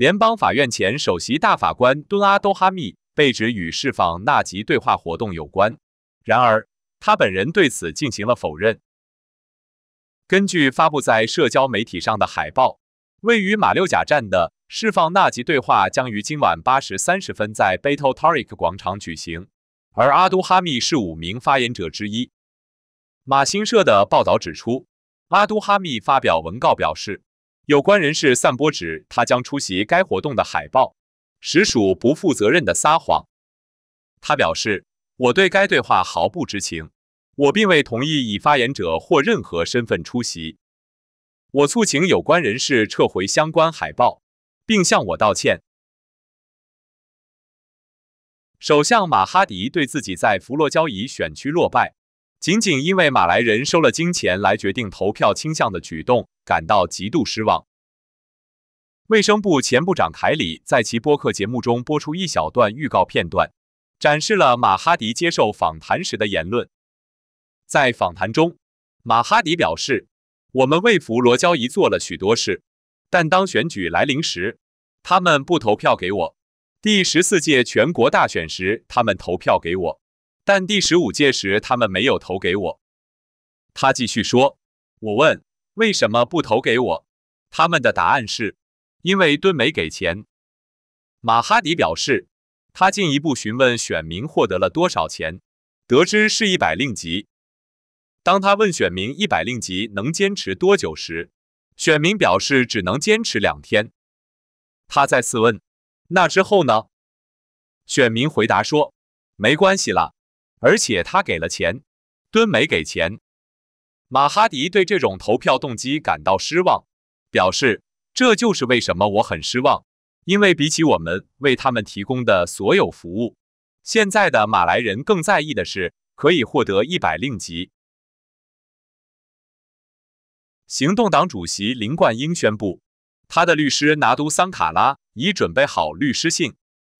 联邦法院前首席大法官敦阿都哈密被指与释放纳吉对话活动有关，然而他本人对此进行了否认。根据发布在社交媒体上的海报，位于马六甲站的释放纳吉对话将于今晚八时三十分在 b e t o l Tariq 广场举行，而阿都哈密是五名发言者之一。马新社的报道指出，阿都哈密发表文告表示。有关人士散播指他将出席该活动的海报，实属不负责任的撒谎。他表示：“我对该对话毫不知情，我并未同意以发言者或任何身份出席。我促请有关人士撤回相关海报，并向我道歉。”首相马哈迪对自己在弗洛交椅选区落败，仅仅因为马来人收了金钱来决定投票倾向的举动感到极度失望。卫生部前部长凯里在其播客节目中播出一小段预告片段，展示了马哈迪接受访谈时的言论。在访谈中，马哈迪表示：“我们为弗罗交易做了许多事，但当选举来临时，他们不投票给我。第十四届全国大选时，他们投票给我，但第十五届时他们没有投给我。”他继续说：“我问为什么不投给我，他们的答案是。”因为敦没给钱，马哈迪表示，他进一步询问选民获得了多少钱，得知是一百令吉。当他问选民一百令吉能坚持多久时，选民表示只能坚持两天。他再次问：“那之后呢？”选民回答说：“没关系啦，而且他给了钱，敦没给钱。”马哈迪对这种投票动机感到失望，表示。这就是为什么我很失望，因为比起我们为他们提供的所有服务，现在的马来人更在意的是可以获得一百令吉。行动党主席林冠英宣布，他的律师拿督桑卡拉已准备好律师信，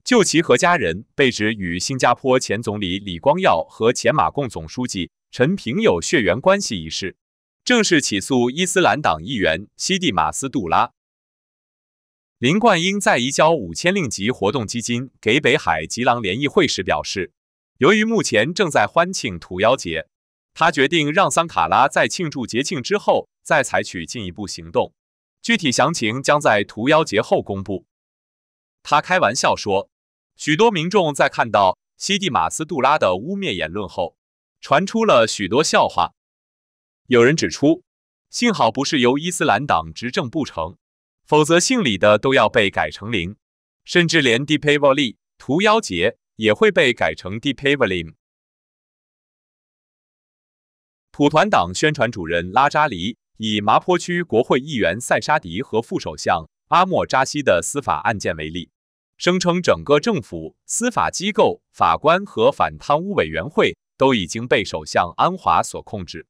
就其和家人被指与新加坡前总理李光耀和前马共总书记陈平有血缘关系一事，正式起诉伊斯兰党议员西蒂马斯杜拉。林冠英在移交五千令吉活动基金给北海吉朗联谊会时表示，由于目前正在欢庆土妖节，他决定让桑卡拉在庆祝节庆之后再采取进一步行动。具体详情将在土妖节后公布。他开玩笑说，许多民众在看到西蒂马斯杜拉的污蔑言论后，传出了许多笑话。有人指出，幸好不是由伊斯兰党执政不成。否则，姓李的都要被改成零，甚至连 d e e p a v a l i 毒妖节也会被改成 d e e p a v l i m 土团党宣传主任拉扎黎以麻坡区国会议员塞沙迪和副首相阿莫扎西的司法案件为例，声称整个政府、司法机构、法官和反贪污委员会都已经被首相安华所控制。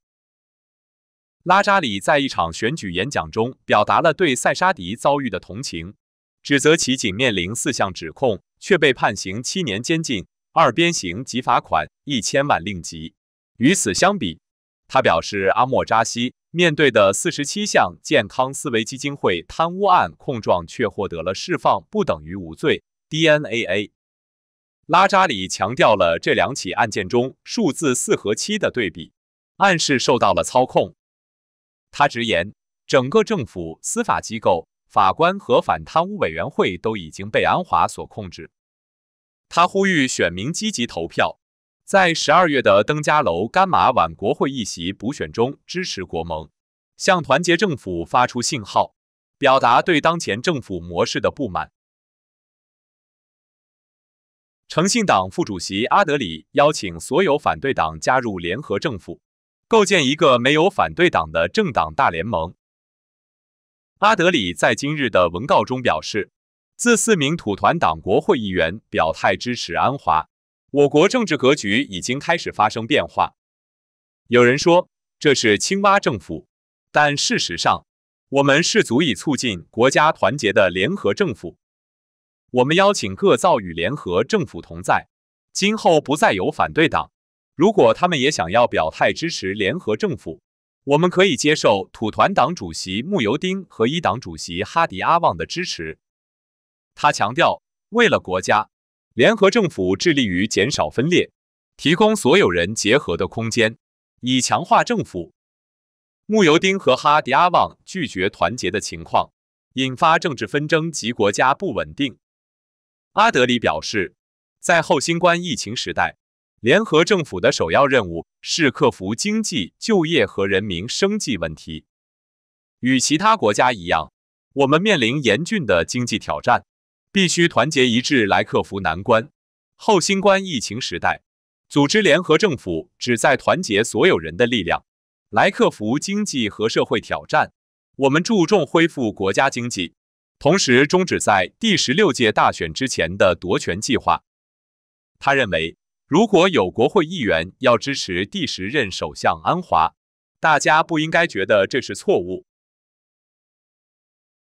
拉扎里在一场选举演讲中表达了对塞沙迪遭遇的同情，指责其仅面临四项指控却被判刑七年监禁、二边刑及罚款一千万令吉。与此相比，他表示阿莫扎西面对的四十七项健康思维基金会贪污案控状却获得了释放，不等于无罪。DNAA 拉扎里强调了这两起案件中数字四和七的对比，暗示受到了操控。他直言，整个政府、司法机构、法官和反贪污委员会都已经被安华所控制。他呼吁选民积极投票，在十二月的登嘉楼甘马挽国会议席补选中支持国盟，向团结政府发出信号，表达对当前政府模式的不满。诚信党副主席阿德里邀请所有反对党加入联合政府。构建一个没有反对党的政党大联盟。阿德里在今日的文告中表示，自四名土团党国会议员表态支持安华，我国政治格局已经开始发生变化。有人说这是“青蛙政府”，但事实上，我们是足以促进国家团结的联合政府。我们邀请各造与联合政府同在，今后不再有反对党。如果他们也想要表态支持联合政府，我们可以接受土团党主席穆尤丁和一党主席哈迪阿旺的支持。他强调，为了国家，联合政府致力于减少分裂，提供所有人结合的空间，以强化政府。穆尤丁和哈迪阿旺拒绝团结的情况，引发政治纷争及国家不稳定。阿德里表示，在后新冠疫情时代。联合政府的首要任务是克服经济、就业和人民生计问题。与其他国家一样，我们面临严峻的经济挑战，必须团结一致来克服难关。后新冠疫情时代，组织联合政府旨在团结所有人的力量，来克服经济和社会挑战。我们注重恢复国家经济，同时终止在第十六届大选之前的夺权计划。他认为。如果有国会议员要支持第十任首相安华，大家不应该觉得这是错误。